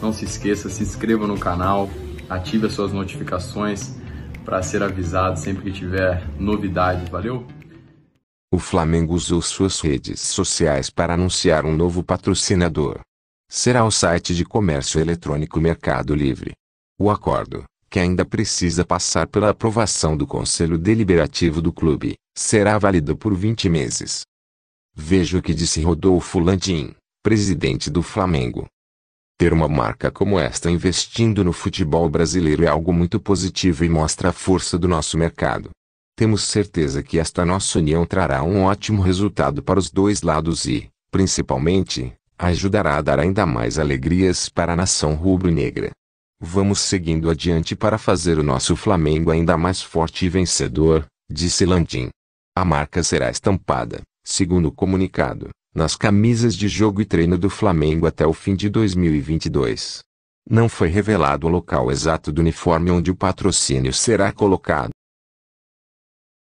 Não se esqueça, se inscreva no canal, ative as suas notificações para ser avisado sempre que tiver novidade, valeu? O Flamengo usou suas redes sociais para anunciar um novo patrocinador. Será o site de comércio eletrônico Mercado Livre. O acordo, que ainda precisa passar pela aprovação do Conselho Deliberativo do clube, será válido por 20 meses. Veja o que disse Rodolfo Landim, presidente do Flamengo. Ter uma marca como esta investindo no futebol brasileiro é algo muito positivo e mostra a força do nosso mercado. Temos certeza que esta nossa união trará um ótimo resultado para os dois lados e, principalmente, ajudará a dar ainda mais alegrias para a nação rubro-negra. Vamos seguindo adiante para fazer o nosso Flamengo ainda mais forte e vencedor, disse Landim. A marca será estampada, segundo o comunicado, nas camisas de jogo e treino do Flamengo até o fim de 2022. Não foi revelado o local exato do uniforme onde o patrocínio será colocado.